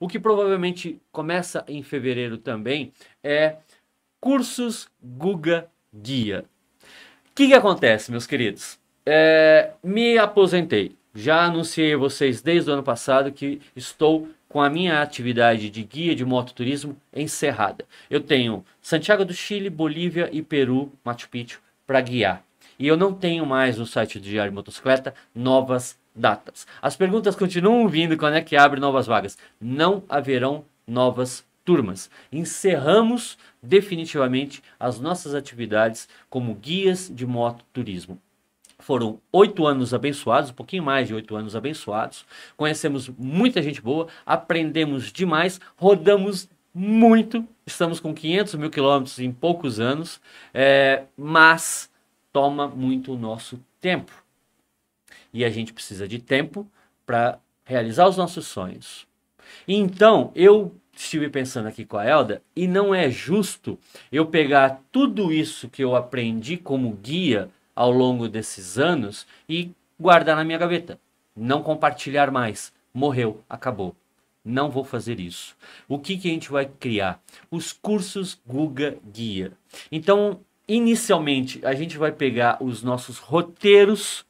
O que provavelmente começa em fevereiro também é cursos Guga Guia. O que, que acontece, meus queridos? É, me aposentei. Já anunciei a vocês desde o ano passado que estou com a minha atividade de guia de mototurismo encerrada. Eu tenho Santiago do Chile, Bolívia e Peru, Machu Picchu, para guiar. E eu não tenho mais no site do Diário Motocicleta novas datas. As perguntas continuam vindo quando é que abre novas vagas. Não haverão novas turmas. Encerramos definitivamente as nossas atividades como guias de moto turismo. Foram oito anos abençoados, um pouquinho mais de oito anos abençoados. Conhecemos muita gente boa, aprendemos demais, rodamos muito. Estamos com 500 mil quilômetros em poucos anos, é, mas toma muito o nosso tempo. E a gente precisa de tempo para realizar os nossos sonhos. Então, eu estive pensando aqui com a Elda e não é justo eu pegar tudo isso que eu aprendi como guia ao longo desses anos e guardar na minha gaveta. Não compartilhar mais. Morreu, acabou. Não vou fazer isso. O que, que a gente vai criar? Os cursos Guga Guia. Então, inicialmente, a gente vai pegar os nossos roteiros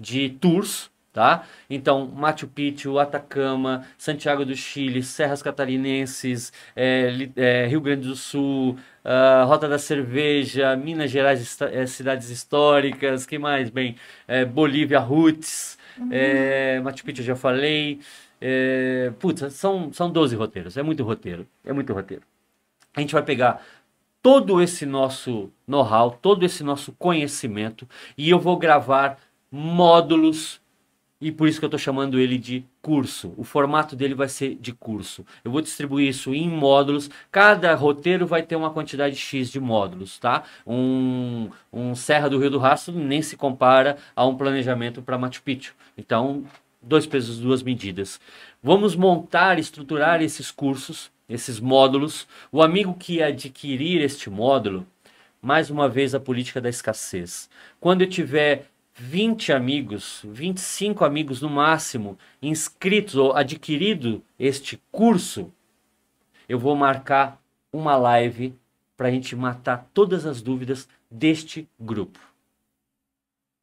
de tours, tá? Então, Machu Picchu, Atacama, Santiago do Chile, Serras Catarinenses, é, é, Rio Grande do Sul, uh, Rota da Cerveja, Minas Gerais, é, cidades históricas, que mais? Bem, Bolívia, Roots, uhum. Machu Picchu, já falei. É, putz, são, são 12 roteiros, é muito roteiro, é muito roteiro. A gente vai pegar todo esse nosso know-how, todo esse nosso conhecimento e eu vou gravar módulos, e por isso que eu estou chamando ele de curso. O formato dele vai ser de curso. Eu vou distribuir isso em módulos. Cada roteiro vai ter uma quantidade X de módulos, tá? Um, um Serra do Rio do Rastro nem se compara a um planejamento para Machu Picchu. Então, dois pesos, duas medidas. Vamos montar, estruturar esses cursos, esses módulos. O amigo que adquirir este módulo, mais uma vez a política da escassez. Quando eu tiver 20 amigos, 25 amigos no máximo, inscritos ou adquirido este curso, eu vou marcar uma live para a gente matar todas as dúvidas deste grupo.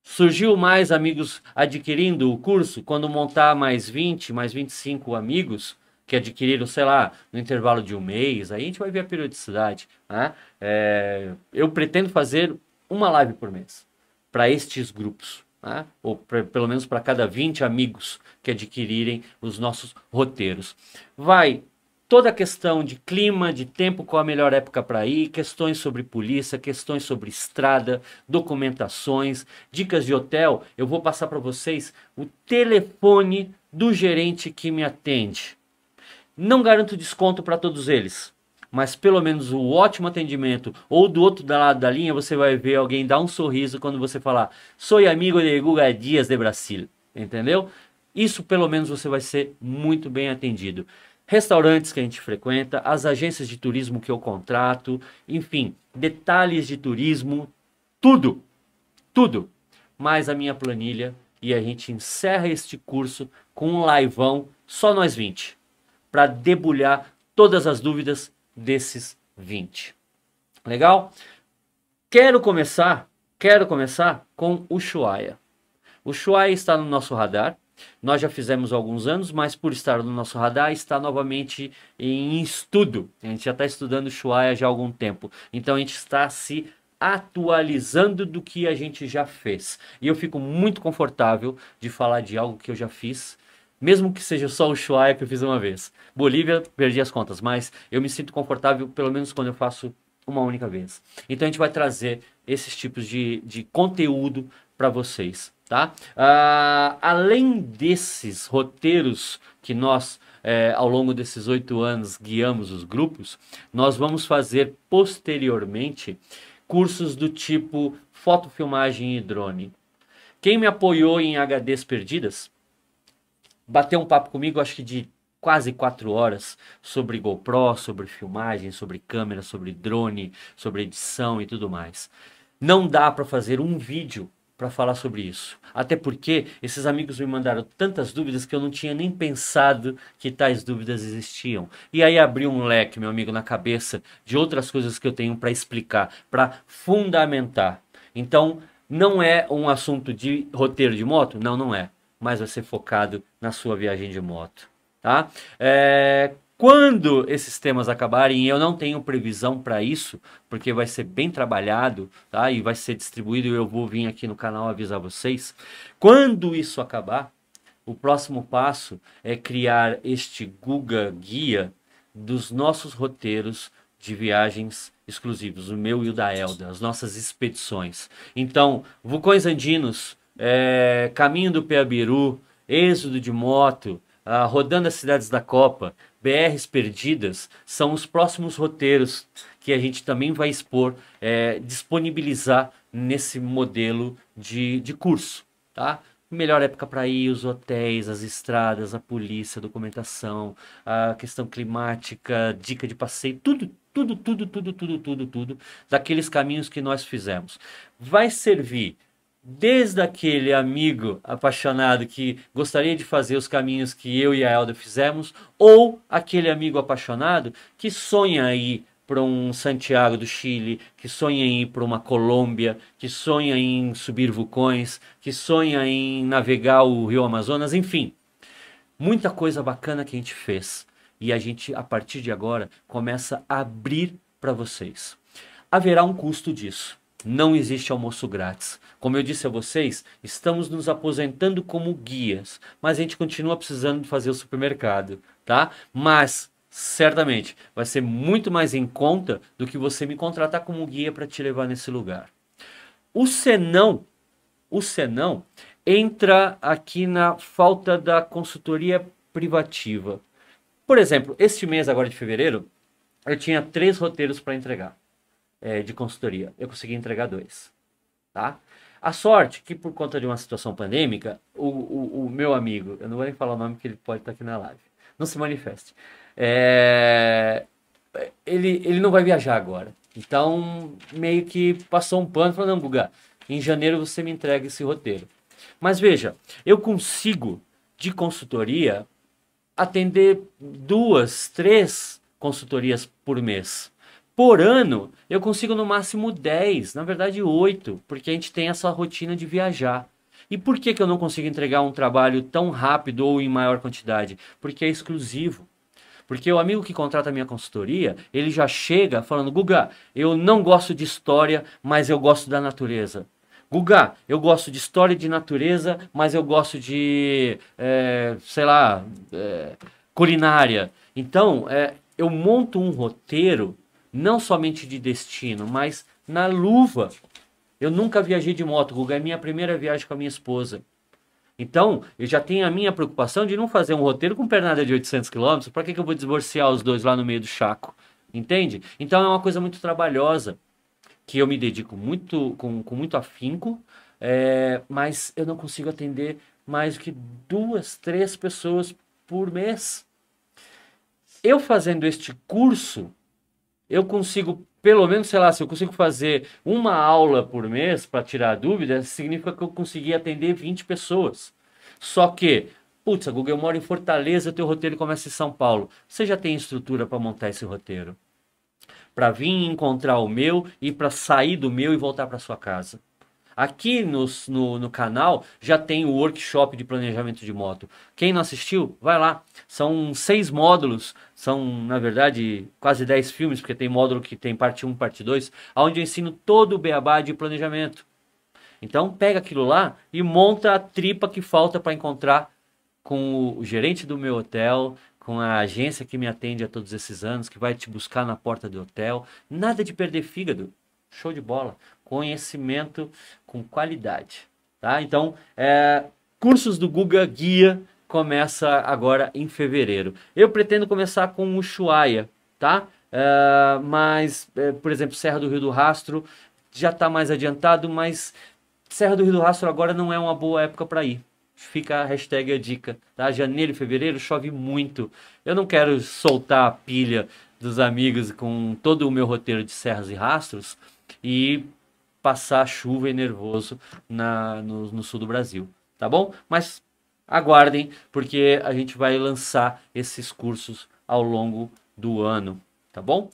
Surgiu mais amigos adquirindo o curso? Quando montar mais 20, mais 25 amigos que adquiriram, sei lá, no intervalo de um mês, aí a gente vai ver a periodicidade. Né? É, eu pretendo fazer uma live por mês para estes grupos, né? ou pra, pelo menos para cada 20 amigos que adquirirem os nossos roteiros. Vai toda a questão de clima, de tempo, qual a melhor época para ir, questões sobre polícia, questões sobre estrada, documentações, dicas de hotel. Eu vou passar para vocês o telefone do gerente que me atende. Não garanto desconto para todos eles mas pelo menos o ótimo atendimento, ou do outro lado da linha, você vai ver alguém dar um sorriso quando você falar: Sou amigo de Guga Dias de Brasil. Entendeu? Isso pelo menos você vai ser muito bem atendido. Restaurantes que a gente frequenta, as agências de turismo que eu contrato, enfim, detalhes de turismo, tudo, tudo. Mais a minha planilha e a gente encerra este curso com um liveão, só nós 20, para debulhar todas as dúvidas desses 20. Legal? Quero começar, quero começar com o Ushuaia. O Ushuaia está no nosso radar. Nós já fizemos alguns anos, mas por estar no nosso radar, está novamente em estudo. A gente já está estudando Ushuaia já há algum tempo. Então a gente está se atualizando do que a gente já fez. E eu fico muito confortável de falar de algo que eu já fiz mesmo que seja só o Shuaia que eu fiz uma vez. Bolívia, perdi as contas, mas eu me sinto confortável, pelo menos quando eu faço uma única vez. Então a gente vai trazer esses tipos de, de conteúdo para vocês, tá? Uh, além desses roteiros que nós, eh, ao longo desses oito anos, guiamos os grupos, nós vamos fazer posteriormente cursos do tipo fotofilmagem e drone. Quem me apoiou em HDs Perdidas bateu um papo comigo, acho que de quase quatro horas, sobre GoPro, sobre filmagem, sobre câmera, sobre drone, sobre edição e tudo mais. Não dá para fazer um vídeo para falar sobre isso. Até porque esses amigos me mandaram tantas dúvidas que eu não tinha nem pensado que tais dúvidas existiam. E aí abriu um leque, meu amigo, na cabeça de outras coisas que eu tenho para explicar, para fundamentar. Então, não é um assunto de roteiro de moto? Não, não é mas vai ser focado na sua viagem de moto, tá? É, quando esses temas acabarem, eu não tenho previsão para isso, porque vai ser bem trabalhado, tá? E vai ser distribuído e eu vou vir aqui no canal avisar vocês. Quando isso acabar, o próximo passo é criar este Guga Guia dos nossos roteiros de viagens exclusivos, o meu e o da Elda, as nossas expedições. Então, Vulcões Andinos, é, Caminho do Peabiru, Êxodo de Moto, ah, Rodando as Cidades da Copa, BRs Perdidas, são os próximos roteiros que a gente também vai expor, é, disponibilizar nesse modelo de, de curso, tá? Melhor época para ir, os hotéis, as estradas, a polícia, a documentação, a questão climática, dica de passeio, tudo, tudo, tudo, tudo, tudo, tudo, tudo, daqueles caminhos que nós fizemos. Vai servir desde aquele amigo apaixonado que gostaria de fazer os caminhos que eu e a Elda fizemos, ou aquele amigo apaixonado que sonha ir para um Santiago do Chile, que sonha em ir para uma Colômbia, que sonha em subir vulcões, que sonha em navegar o Rio Amazonas, enfim. Muita coisa bacana que a gente fez e a gente a partir de agora começa a abrir para vocês. Haverá um custo disso. Não existe almoço grátis. Como eu disse a vocês, estamos nos aposentando como guias, mas a gente continua precisando fazer o supermercado, tá? Mas certamente vai ser muito mais em conta do que você me contratar como guia para te levar nesse lugar. O senão, o senão entra aqui na falta da consultoria privativa. Por exemplo, este mês agora de fevereiro, eu tinha três roteiros para entregar é, de consultoria. Eu consegui entregar dois, tá? A sorte que por conta de uma situação pandêmica, o, o, o meu amigo, eu não vou nem falar o nome que ele pode estar aqui na live, não se manifeste. É, ele, ele não vai viajar agora. Então, meio que passou um pano falou: não, Guga, em janeiro você me entrega esse roteiro. Mas veja, eu consigo, de consultoria, atender duas, três consultorias por mês. Por ano, eu consigo no máximo 10, na verdade 8, porque a gente tem essa rotina de viajar. E por que, que eu não consigo entregar um trabalho tão rápido ou em maior quantidade? Porque é exclusivo. Porque o amigo que contrata a minha consultoria, ele já chega falando: Guga, eu não gosto de história, mas eu gosto da natureza. Guga, eu gosto de história de natureza, mas eu gosto de, é, sei lá, é, culinária. Então, é, eu monto um roteiro não somente de destino, mas na luva. Eu nunca viajei de moto, Guga, é minha primeira viagem com a minha esposa. Então, eu já tenho a minha preocupação de não fazer um roteiro com pernada de 800 quilômetros. Para que, que eu vou divorciar os dois lá no meio do chaco? Entende? Então, é uma coisa muito trabalhosa, que eu me dedico muito, com, com muito afinco, é, mas eu não consigo atender mais do que duas, três pessoas por mês. Eu fazendo este curso, eu consigo, pelo menos, sei lá, se eu consigo fazer uma aula por mês para tirar dúvida, significa que eu consegui atender 20 pessoas. Só que, putz, a Google, eu moro em Fortaleza, teu roteiro começa em São Paulo. Você já tem estrutura para montar esse roteiro? Para vir encontrar o meu e para sair do meu e voltar para sua casa. Aqui nos, no, no canal já tem o workshop de planejamento de moto. Quem não assistiu, vai lá. São seis módulos, são, na verdade, quase dez filmes, porque tem módulo que tem parte 1, parte 2, onde eu ensino todo o beabá de planejamento. Então, pega aquilo lá e monta a tripa que falta para encontrar com o gerente do meu hotel, com a agência que me atende há todos esses anos, que vai te buscar na porta do hotel. Nada de perder fígado. Show de bola. Conhecimento com qualidade. Tá? Então, é, cursos do Guga Guia começa agora em fevereiro. Eu pretendo começar com o Ushuaia, tá? É, mas, é, por exemplo, Serra do Rio do Rastro já está mais adiantado, mas Serra do Rio do Rastro agora não é uma boa época para ir. Fica a hashtag a dica, tá? Janeiro e fevereiro chove muito. Eu não quero soltar a pilha dos amigos com todo o meu roteiro de serras e rastros, e passar chuva e nervoso na, no, no sul do Brasil, tá bom? Mas aguardem, porque a gente vai lançar esses cursos ao longo do ano, tá bom?